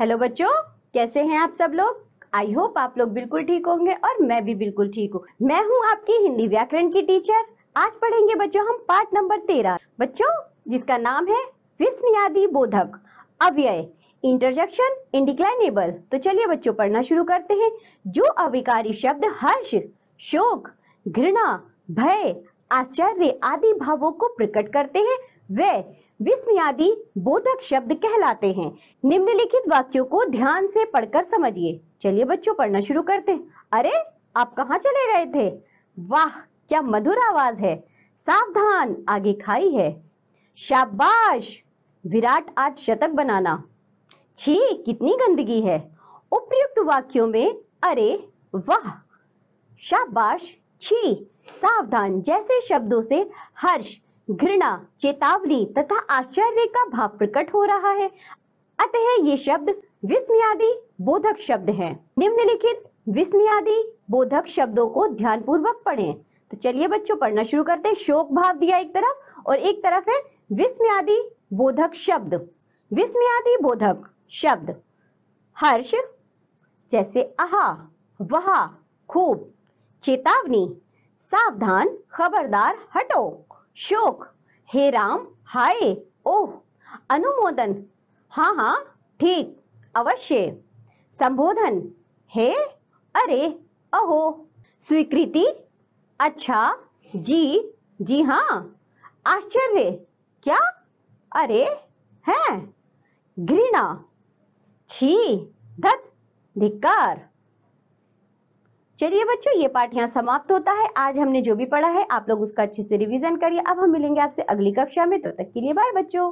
Hello बच्चों कैसे हैं आप सब लोग आई होप आप लोग बिल्कुल ठीक होंगे और मैं भी बिल्कुल ठीक हूँ मैं हूँ आपकी हिंदी व्याकरण की टीचर आज पढ़ेंगे बच्चों हम पार्ट नंबर तेरह बच्चों जिसका नाम है विस्मयादी बोधक अव्यय इंटरजेक्शन इंडिक्लाइनेबल तो चलिए बच्चों पढ़ना शुरू करते हैं जो अविकारी शब्द हर्ष शोक घृणा भय आश्चर्य आदि भावों को प्रकट करते हैं वे विस्मयादी बोधक शब्द कहलाते हैं निम्नलिखित वाक्यों को ध्यान से पढ़कर समझिए चलिए बच्चों पढ़ना शुरू करते हैं अरे आप कहाँ चले गए थे वाह क्या मधुर आवाज है सावधान आगे खाई है शाबाश विराट आज शतक बनाना छी कितनी गंदगी है उपयुक्त वाक्यों में अरे वाह शाबाश छी सावधान जैसे शब्दों से हर्ष घृणा चेतावनी तथा आश्चर्य का भाव प्रकट हो रहा है अतः ये शब्द विस्मयादी बोधक शब्द हैं। निम्नलिखित विस्मयादी बोधक शब्दों को ध्यान पूर्वक पढ़े तो चलिए बच्चों पढ़ना शुरू करते हैं शोक भाव दिया एक तरफ और एक तरफ है विस्मयादि बोधक शब्द विस्मयादि बोधक शब्द हर्ष जैसे आहा वहा खूब चेतावनी सावधान खबरदार हटो शोक हे राम हाय ओह अनुमोदन हाँ हाँ ठीक अवश्य संबोधन हे अरे अहो स्वीकृति अच्छा जी जी हाँ आश्चर्य क्या अरे है घृणा छी धत धिकार चलिए बच्चों ये पाठ यहाँ समाप्त होता है आज हमने जो भी पढ़ा है आप लोग उसका अच्छे से रिवीजन करिए अब हम मिलेंगे आपसे अगली कक्षा में तब तो तक के लिए बाय बच्चों